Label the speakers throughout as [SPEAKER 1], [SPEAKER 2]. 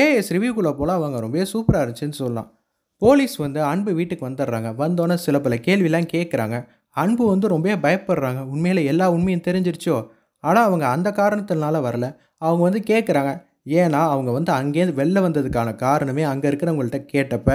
[SPEAKER 1] as ரிவ்யூக்குள்ளே போல் அவங்க ரொம்பவே சூப்பராக இருந்துச்சுன்னு சொல்லலாம் போலீஸ் வந்து அன்பு வீட்டுக்கு வந்துடுறாங்க வந்தோன்னே சில பல கேள்விலாம் கேட்குறாங்க அன்பு வந்து ரொம்ப பயப்படுறாங்க உண்மையில் எல்லா உண்மையும் தெரிஞ்சிருச்சோ ஆனால் அவங்க அந்த காரணத்தினால வரல அவங்க வந்து கேட்குறாங்க ஏன்னா அவங்க வந்து அங்கேருந்து வெளில வந்ததுக்கான காரணமே அங்கே இருக்கிறவங்கள்ட்ட கேட்டப்ப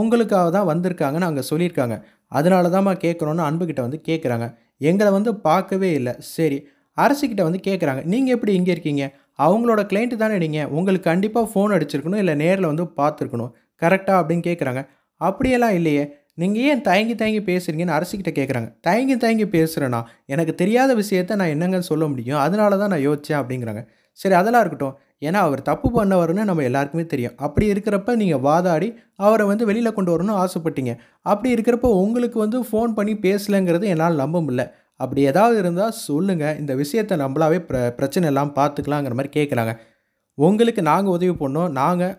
[SPEAKER 1] உங்களுக்காக தான் வந்திருக்காங்கன்னு அங்கே சொல்லியிருக்காங்க அதனால தான்மா கேட்குறோன்னு அன்புக்கிட்ட வந்து கேட்குறாங்க எங்களை வந்து பார்க்கவே இல்லை சரி அரசுக்கிட்ட வந்து கேட்குறாங்க நீங்கள் எப்படி இங்கே இருக்கீங்க அவங்களோட கிளைண்ட்டு தானே நீங்கள் உங்களுக்கு கண்டிப்பாக ஃபோன் அடிச்சிருக்கணும் இல்லை நேரில் வந்து பார்த்துருக்கணும் கரெக்டாக அப்படின்னு கேட்குறாங்க அப்படியெல்லாம் இல்லையே நீங்கள் ஏன் தயங்கி தயங்கி பேசுகிறீங்கன்னு அரசிக்கிட்ட கேட்குறாங்க தயங்கி தயங்கி பேசுகிறேன்னா எனக்கு தெரியாத விஷயத்த நான் என்னங்கன்னு சொல்ல முடியும் அதனால தான் நான் யோசித்தேன் அப்படிங்கிறாங்க சரி அதெல்லாம் இருக்கட்டும் ஏன்னா அவர் தப்பு பண்ணவர்னு நம்ம எல்லாருக்குமே தெரியும் அப்படி இருக்கிறப்ப நீங்கள் வாதாடி அவரை வந்து வெளியில் கொண்டு வரணும்னு ஆசைப்பட்டீங்க அப்படி இருக்கிறப்ப உங்களுக்கு வந்து ஃபோன் பண்ணி பேசலைங்கிறது என்னால் நம்ப முடியல அப்படி ஏதாவது இருந்தால் சொல்லுங்கள் இந்த விஷயத்தை நம்மளாவே பிர பிரச்சனை எல்லாம் பார்த்துக்கலாங்கிற மாதிரி கேட்குறாங்க உங்களுக்கு நாங்கள் உதவி பண்ணோம் நாங்கள்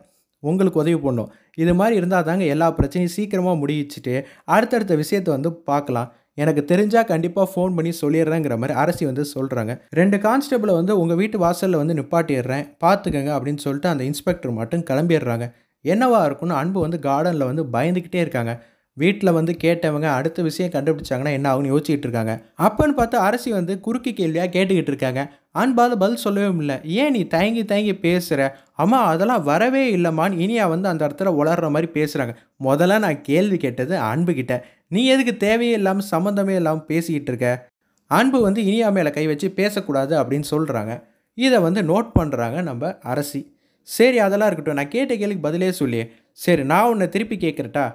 [SPEAKER 1] உங்களுக்கு உதவி பண்ணோம் இது மாதிரி இருந்தால் தாங்க எல்லா பிரச்சனையும் சீக்கிரமாக முடிச்சுட்டு அடுத்தடுத்த விஷயத்தை வந்து பார்க்கலாம் எனக்கு தெரிஞ்சால் கண்டிப்பாக ஃபோன் பண்ணி சொல்லிடுறேங்கிற மாதிரி அரசி வந்து சொல்கிறாங்க ரெண்டு கான்ஸ்டபிளை வந்து உங்கள் வீட்டு வாசலில் வந்து நிப்பாட்டிடுறேன் பார்த்துக்கங்க அப்படின்னு சொல்லிட்டு அந்த இன்ஸ்பெக்டர் மட்டும் கிளம்பிடுறாங்க என்னவாக இருக்குன்னு அன்பு வந்து கார்டனில் வந்து பயந்துக்கிட்டே இருக்காங்க வீட்டில் வந்து கேட்டவங்க அடுத்த விஷயம் கண்டுபிடிச்சாங்கன்னா என்ன ஆகுன்னு யோசிச்சுட்டு இருக்காங்க அப்போன்னு பார்த்தா அரசி வந்து குறுக்கு கேள்வியாக கேட்டுக்கிட்டு இருக்காங்க அன்பால் பதில் சொல்லவே இல்லை ஏன் நீ தயங்கி தயங்கி பேசுகிற அம்மா அதெல்லாம் வரவே இல்லைம்மான்னு இனியா வந்து அந்த இடத்துல உளர்ற மாதிரி பேசுகிறாங்க முதல்ல நான் கேள்வி கேட்டது அன்புக்கிட்ட நீ எதுக்கு தேவையே இல்லாமல் சம்மந்தமே இல்லாமல் பேசிக்கிட்டு இருக்க அன்பு வந்து இனியா மேலே கை வச்சு பேசக்கூடாது அப்படின்னு சொல்கிறாங்க இதை வந்து நோட் பண்ணுறாங்க நம்ம அரசி சரி அதெல்லாம் இருக்கட்டும் நான் கேட்ட கேள்விக்கு பதிலே சொல்லி சரி நான் உன்னை திருப்பி கேட்குறட்டா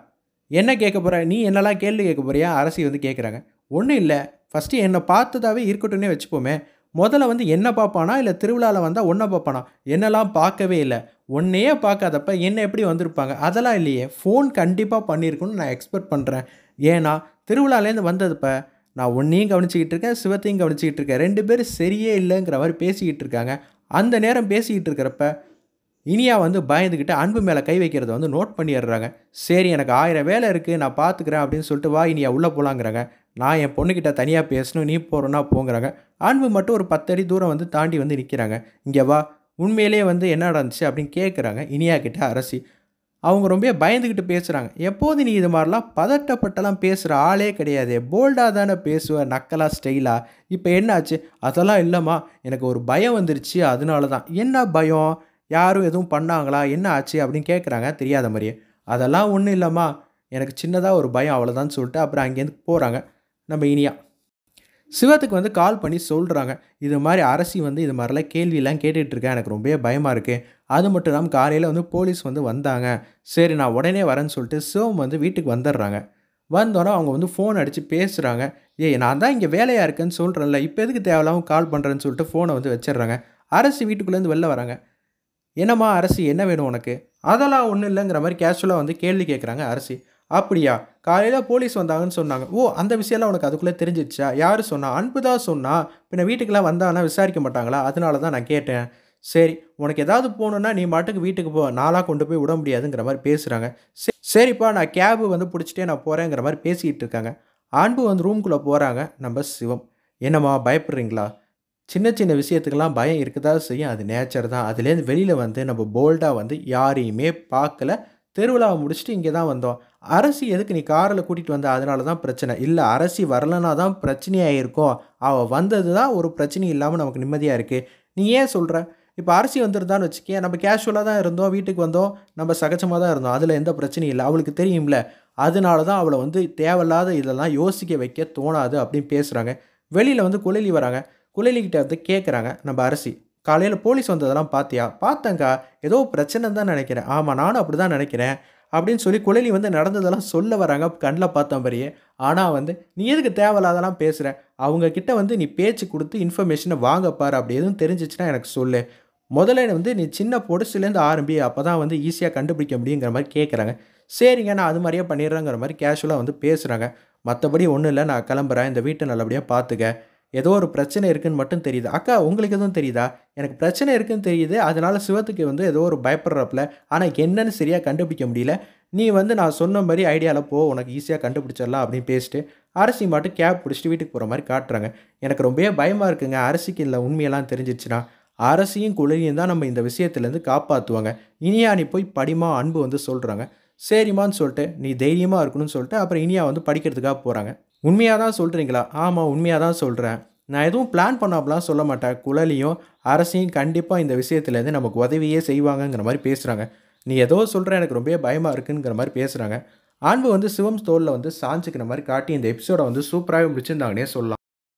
[SPEAKER 1] என்ன கேட்க போகிற நீ என்னெல்லாம் கேள்வி கேட்க போறியா அரசி வந்து கேட்குறாங்க ஒன்றும் இல்லை ஃபஸ்ட்டு என்னை பார்த்ததாகவே இருக்கட்டும்னே வச்சுப்போமே முதல்ல வந்து என்ன பார்ப்பானா இல்லை திருவிழாவில் வந்தால் ஒன்றை பார்ப்பானா என்னெல்லாம் பார்க்கவே இல்லை ஒன்றையே பார்க்காதப்ப என்ன எப்படி வந்திருப்பாங்க அதெல்லாம் இல்லையே ஃபோன் கண்டிப்பாக பண்ணியிருக்குன்னு நான் எக்ஸ்பெக்ட் பண்ணுறேன் ஏன்னா திருவிழாலேருந்து வந்ததுப்ப நான் ஒன்றையும் கவனிச்சிக்கிட்டு இருக்கேன் சிவத்தையும் கவனிச்சிக்கிட்டு இருக்கேன் ரெண்டு பேரும் சரியே இல்லைங்கிற மாதிரி பேசிக்கிட்டு இருக்காங்க அந்த நேரம் பேசிக்கிட்டு இருக்கிறப்ப இனியா வந்து பயந்துக்கிட்டு அன்பு மேலே கை வைக்கிறத வந்து நோட் பண்ணிடுறாங்க சரி எனக்கு ஆயிரம் வேலை இருக்குது நான் பார்த்துக்கிறேன் அப்படின்னு சொல்லிட்டு வா இனியா உள்ளே போகலாங்கிறாங்க நான் என் பொண்ணுக்கிட்ட தனியாக பேசணும் நீ போகிறோன்னா போங்கிறாங்க அன்பு மட்டும் ஒரு பத்தடி தூரம் வந்து தாண்டி வந்து நிற்கிறாங்க இங்கே வா உண்மையிலே வந்து என்ன நடந்துச்சு அப்படின்னு கேட்குறாங்க இனியா கிட்ட அரசி அவங்க ரொம்ப பயந்துக்கிட்டு பேசுகிறாங்க எப்போது நீ இது மாதிரிலாம் பதட்டப்பட்டெல்லாம் பேசுகிற ஆளே கிடையாது போல்டாக தானே பேசுவ நக்கலாக ஸ்டைலாக இப்போ என்னாச்சு அதெல்லாம் இல்லைம்மா எனக்கு ஒரு பயம் வந்துருச்சு அதனால தான் என்ன பயம் யாரும் எதுவும் பண்ணாங்களா என்ன ஆச்சு அப்படின்னு கேட்குறாங்க தெரியாத மாதிரியே அதெல்லாம் ஒன்றும் இல்லைம்மா எனக்கு சின்னதாக ஒரு பயம் அவ்வளோதான்னு சொல்லிட்டு அப்புறம் அங்கேருந்து போகிறாங்க நம்ம இனியா சிவத்துக்கு வந்து கால் பண்ணி சொல்கிறாங்க இது மாதிரி அரசி வந்து இது மாதிரிலாம் கேள்வியெல்லாம் கேட்டுட்ருக்கேன் எனக்கு ரொம்பவே பயமாக இருக்குது அது மட்டும் இல்லாமல் காலையில் வந்து போலீஸ் வந்து வந்தாங்க சரி நான் உடனே வரேன்னு சொல்லிட்டு சிவம் வந்து வீட்டுக்கு வந்துடுறாங்க வந்தோடனே அவங்க வந்து ஃபோன் அடித்து பேசுகிறாங்க ஏய் நான் தான் இங்கே வேலையாக இருக்கேன்னு சொல்கிறேன்ல இப்போ எதுக்கு தேவையில்லாமல் கால் பண்ணுறேன்னு சொல்லிட்டு ஃபோனை வந்து வச்சிடுறாங்க அரசு வீட்டுக்குள்ளேருந்து வெளில வராங்க என்னம்மா அரசி என்ன வேணும் உனக்கு அதெல்லாம் ஒன்றும் இல்லைங்கிற மாதிரி கேஷுவலாக வந்து கேள்வி கேட்குறாங்க அரசி அப்படியா காலையில் போலீஸ் வந்தாங்கன்னு சொன்னாங்க ஓ அந்த விஷயம்லாம் உனக்கு அதுக்குள்ளே தெரிஞ்சிடுச்சா யார் சொன்னா அன்பு தான் சொன்னா பின்ன வீட்டுக்கெலாம் வந்தாங்கன்னா விசாரிக்க மாட்டாங்களா அதனால தான் நான் கேட்டேன் சரி உனக்கு ஏதாவது போகணுன்னா நீ மாட்டுக்கு வீட்டுக்கு போ நாளாக கொண்டு போய் விட முடியாதுங்கிற மாதிரி பேசுகிறாங்க சரிப்பா நான் கேபு வந்து பிடிச்சிட்டே நான் போகிறேங்கிற மாதிரி பேசிக்கிட்டு இருக்காங்க அன்பு வந்து ரூம்குள்ளே போகிறாங்க நம்ம சிவம் என்னம்மா பயப்படுறீங்களா சின்ன சின்ன விஷயத்துக்கெல்லாம் பயம் இருக்குதா செய்யும் அது நேச்சர் தான் அதுலேருந்து வெளியில் வந்து நம்ம போல்டாக வந்து யாரையுமே பார்க்கல தெருவிழாவை முடிச்சுட்டு இங்கே தான் வந்தோம் அரசி எதுக்கு நீ காரில் கூட்டிகிட்டு வந்த அதனால தான் பிரச்சனை இல்லை அரசி வரலனா தான் பிரச்சனையாக இருக்கும் அவள் வந்தது தான் ஒரு பிரச்சனையும் இல்லாமல் நமக்கு நிம்மதியாக இருக்குது நீ ஏன் சொல்கிற இப்போ அரிசி வந்திருந்தான்னு வச்சுக்கேன் நம்ம கேஷுவலாக தான் இருந்தோம் வீட்டுக்கு வந்தோம் நம்ம சகஜமாக தான் இருந்தோம் அதில் எந்த பிரச்சனையும் இல்லை அவளுக்கு தெரியும்ல அதனால தான் அவளை வந்து தேவையில்லாத இதெல்லாம் யோசிக்க வைக்க தோணாது அப்படின்னு பேசுகிறாங்க வெளியில் வந்து குழலி வராங்க குழலிக்கிட்ட வந்து கேட்குறாங்க நம்ம அரசி காலையில் போலீஸ் வந்ததெல்லாம் பார்த்தியா பார்த்தங்கா ஏதோ பிரச்சனை தான் நினைக்கிறேன் ஆமாம் நானும் அப்படி தான் நினைக்கிறேன் அப்படின்னு சொல்லி குழலி வந்து நடந்ததெல்லாம் சொல்ல வராங்க கண்ணில் பார்த்த மாதிரியே ஆனால் வந்து நீ எதுக்கு தேவையில்லாதெல்லாம் பேசுகிற அவங்கக்கிட்ட வந்து நீ பேச்சு கொடுத்து இன்ஃபர்மேஷனை வாங்கப்பார் அப்படி எதுவும் தெரிஞ்சிச்சுன்னா எனக்கு சொல்லு முதல்ல வந்து நீ சின்ன பொடுசுலேருந்து ஆரம்பி அப்போ தான் வந்து ஈஸியாக கண்டுபிடிக்க முடியுங்கிற மாதிரி கேட்குறாங்க சரிங்க நான் அது மாதிரியே பண்ணிடுறேங்கிற மாதிரி கேஷுவலாக வந்து பேசுகிறாங்க மற்றபடி ஒன்றும் இல்லை நான் கிளம்புறேன் இந்த வீட்டை நல்லபடியாக பார்த்துக்க ஏதோ ஒரு பிரச்சனை இருக்குதுன்னு மட்டும் தெரியுது அக்கா உங்களுக்கு எதுவும் தெரியுதா எனக்கு பிரச்சனை இருக்குதுன்னு தெரியுது அதனால் சிவத்துக்கு வந்து ஏதோ ஒரு பயப்படுறப்பில் ஆனால் என்னன்னு சரியாக கண்டுபிடிக்க முடியல நீ வந்து நான் சொன்ன மாதிரி ஐடியாவில் போ உனக்கு ஈஸியாக கண்டுபிடிச்சிடலாம் அப்படின்னு பேசிட்டு அரிசி மட்டும் கேப் பிடிச்சிட்டு வீட்டுக்கு போகிற மாதிரி காட்டுறாங்க எனக்கு ரொம்பவே பயமாக இருக்குங்க அரசிக்கு இல்லை உண்மையெல்லாம் தெரிஞ்சிச்சுன்னா அரசியும் குளிரியும் தான் நம்ம இந்த விஷயத்துலேருந்து காப்பாற்றுவாங்க இனியா நீ போய் படிமா அன்பு வந்து சொல்கிறாங்க சரிம்மான்னு சொல்லிட்டு நீ தைரியமாக இருக்கணும்னு சொல்லிட்டு அப்புறம் இனியா வந்து படிக்கிறதுக்காக போகிறாங்க உண்மையாக தான் சொல்கிறீங்களா ஆமாம் உண்மையாக தான் சொல்கிறேன் நான் எதுவும் பிளான் பண்ணாப்பெலாம் சொல்ல மாட்டேன் குழலியும் அரசையும் கண்டிப்பாக இந்த விஷயத்துலேருந்து நமக்கு உதவியே செய்வாங்கங்கிற மாதிரி பேசுகிறாங்க நீ ஏதோ சொல்கிற எனக்கு ரொம்ப பயமாக இருக்குங்கிற மாதிரி பேசுகிறாங்க அன்பு வந்து சிவம் தோலில் வந்து சாஞ்சிக்கிற மாதிரி காட்டி இந்த எபிசோடை வந்து சூப்பராகவே முடிச்சிருந்தாங்கன்னே சொல்லலாம்